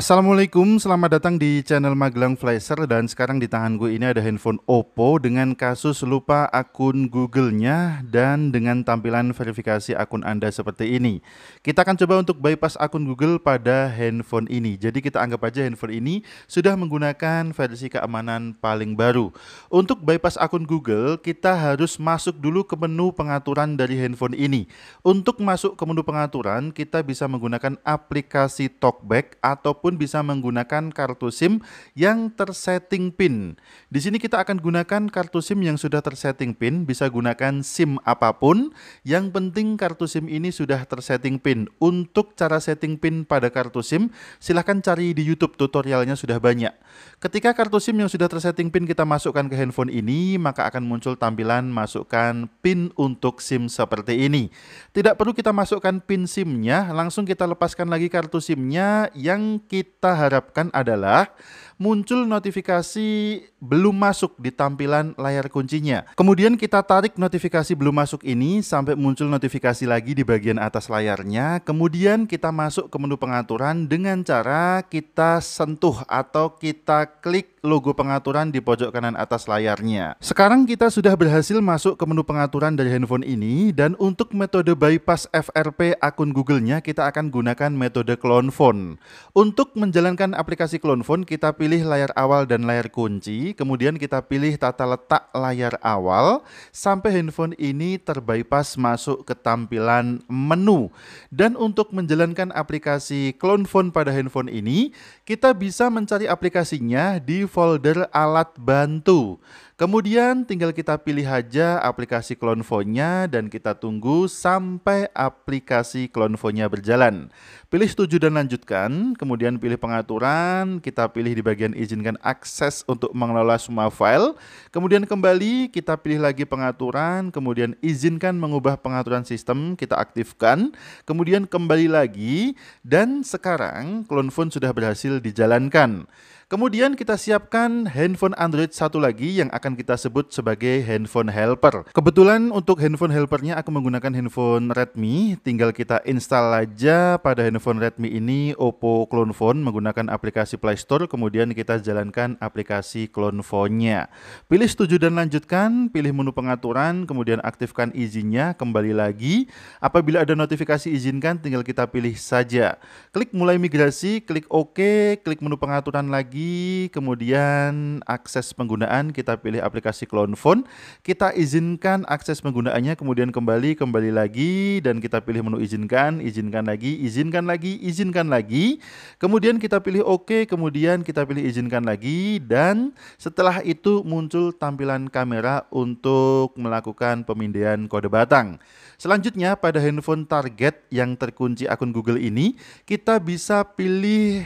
Assalamualaikum, selamat datang di channel Magelang Flasher dan sekarang di tangan gue ini ada handphone Oppo dengan kasus lupa akun Google-nya dan dengan tampilan verifikasi akun Anda seperti ini. Kita akan coba untuk bypass akun Google pada handphone ini. Jadi kita anggap aja handphone ini sudah menggunakan versi keamanan paling baru. Untuk bypass akun Google, kita harus masuk dulu ke menu pengaturan dari handphone ini. Untuk masuk ke menu pengaturan, kita bisa menggunakan aplikasi TalkBack ataupun pun bisa menggunakan kartu SIM yang tersetting PIN. Di sini kita akan gunakan kartu SIM yang sudah tersetting PIN, bisa gunakan SIM apapun. Yang penting kartu SIM ini sudah tersetting PIN. Untuk cara setting PIN pada kartu SIM, silahkan cari di YouTube tutorialnya sudah banyak. Ketika kartu SIM yang sudah tersetting PIN kita masukkan ke handphone ini, maka akan muncul tampilan masukkan PIN untuk SIM seperti ini. Tidak perlu kita masukkan PIN SIM-nya, langsung kita lepaskan lagi kartu SIM-nya yang kita harapkan adalah muncul notifikasi belum masuk di tampilan layar kuncinya. Kemudian kita tarik notifikasi belum masuk ini sampai muncul notifikasi lagi di bagian atas layarnya. Kemudian kita masuk ke menu pengaturan dengan cara kita sentuh atau kita klik logo pengaturan di pojok kanan atas layarnya. Sekarang kita sudah berhasil masuk ke menu pengaturan dari handphone ini dan untuk metode bypass FRP akun Google-nya kita akan gunakan metode clone phone. Untuk untuk menjalankan aplikasi Clonephone, kita pilih layar awal dan layar kunci, kemudian kita pilih tata letak layar awal, sampai handphone ini terbypass masuk ke tampilan menu. Dan untuk menjalankan aplikasi Clonephone pada handphone ini, kita bisa mencari aplikasinya di folder alat bantu. Kemudian tinggal kita pilih aja aplikasi klonfonya nya dan kita tunggu sampai aplikasi klonfonya nya berjalan. Pilih setuju dan lanjutkan, kemudian pilih pengaturan, kita pilih di bagian izinkan akses untuk mengelola semua file. Kemudian kembali kita pilih lagi pengaturan, kemudian izinkan mengubah pengaturan sistem, kita aktifkan. Kemudian kembali lagi dan sekarang Clonfone sudah berhasil dijalankan. Kemudian kita siapkan handphone Android satu lagi yang akan kita sebut sebagai handphone helper. Kebetulan untuk handphone helpernya aku menggunakan handphone Redmi, tinggal kita install aja pada handphone Redmi ini Oppo Clone Phone menggunakan aplikasi Play Store, kemudian kita jalankan aplikasi Clone Phone-nya. Pilih setuju dan lanjutkan, pilih menu pengaturan, kemudian aktifkan izinnya, kembali lagi. Apabila ada notifikasi izinkan, tinggal kita pilih saja. Klik mulai migrasi, klik OK, klik menu pengaturan lagi, lagi, kemudian akses penggunaan kita pilih aplikasi phone kita izinkan akses penggunaannya, kemudian kembali, kembali lagi, dan kita pilih menu izinkan, izinkan lagi, izinkan lagi, izinkan lagi, kemudian kita pilih OK, kemudian kita pilih izinkan lagi, dan setelah itu muncul tampilan kamera untuk melakukan pemindaian kode batang. Selanjutnya pada handphone target yang terkunci akun Google ini, kita bisa pilih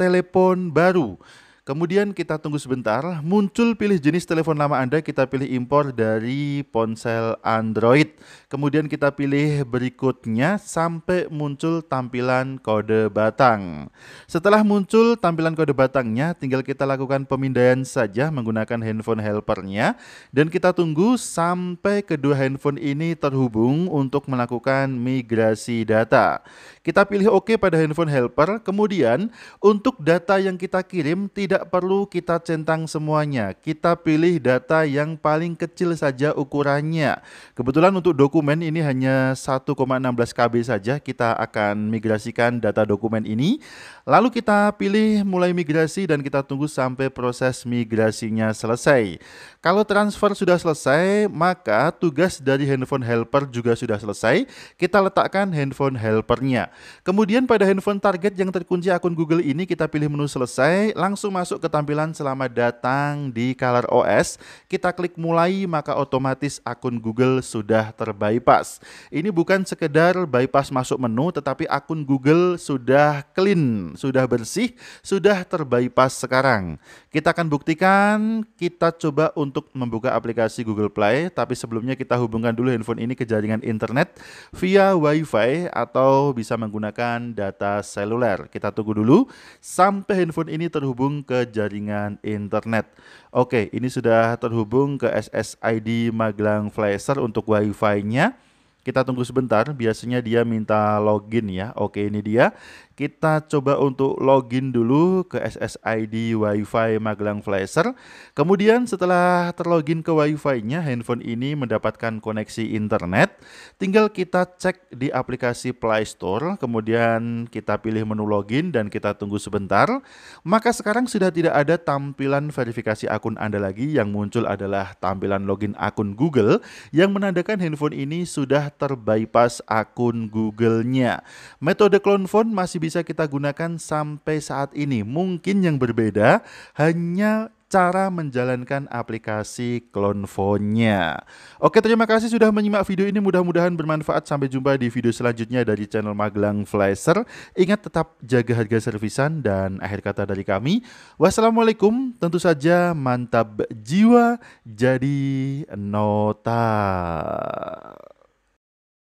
telepon baru. Kemudian kita tunggu sebentar, muncul pilih jenis telepon lama Anda, kita pilih impor dari ponsel Android. Kemudian kita pilih berikutnya sampai muncul tampilan kode batang. Setelah muncul tampilan kode batangnya, tinggal kita lakukan pemindaian saja menggunakan handphone helpernya. Dan kita tunggu sampai kedua handphone ini terhubung untuk melakukan migrasi data. Kita pilih OK pada handphone helper, kemudian untuk data yang kita kirim tidak perlu kita centang semuanya. Kita pilih data yang paling kecil saja ukurannya. Kebetulan untuk dokumen ini hanya 1,16 KB saja, kita akan migrasikan data dokumen ini. Lalu kita pilih mulai migrasi dan kita tunggu sampai proses migrasinya selesai. Kalau transfer sudah selesai, maka tugas dari handphone helper juga sudah selesai. Kita letakkan handphone helpernya. Kemudian pada handphone target yang terkunci akun Google ini kita pilih menu selesai, langsung masuk ke tampilan selamat datang di Color OS. Kita klik mulai maka otomatis akun Google sudah terbypass. Ini bukan sekedar bypass masuk menu tetapi akun Google sudah clean, sudah bersih, sudah terbypass sekarang. Kita akan buktikan, kita coba untuk membuka aplikasi Google Play tapi sebelumnya kita hubungkan dulu handphone ini ke jaringan internet via WiFi atau bisa menggunakan data seluler. Kita tunggu dulu sampai handphone ini terhubung ke jaringan internet. Oke, ini sudah terhubung ke SSID Magelang Flasher untuk WiFi-nya. Kita tunggu sebentar, biasanya dia minta login ya. Oke, ini dia. Kita coba untuk login dulu ke SSID WiFi Magelang Flasher. Kemudian setelah terlogin ke wifi nya handphone ini mendapatkan koneksi internet. Tinggal kita cek di aplikasi Play Store, kemudian kita pilih menu login dan kita tunggu sebentar. Maka sekarang sudah tidak ada tampilan verifikasi akun Anda lagi, yang muncul adalah tampilan login akun Google yang menandakan handphone ini sudah terbypass akun Google-nya. Metode clone phone masih bisa bisa kita gunakan sampai saat ini. Mungkin yang berbeda hanya cara menjalankan aplikasi klonfonya. Oke, terima kasih sudah menyimak video ini. Mudah-mudahan bermanfaat. Sampai jumpa di video selanjutnya dari channel Magelang Flasher. Ingat tetap jaga harga servisan dan akhir kata dari kami. Wassalamualaikum. Tentu saja mantap jiwa jadi nota.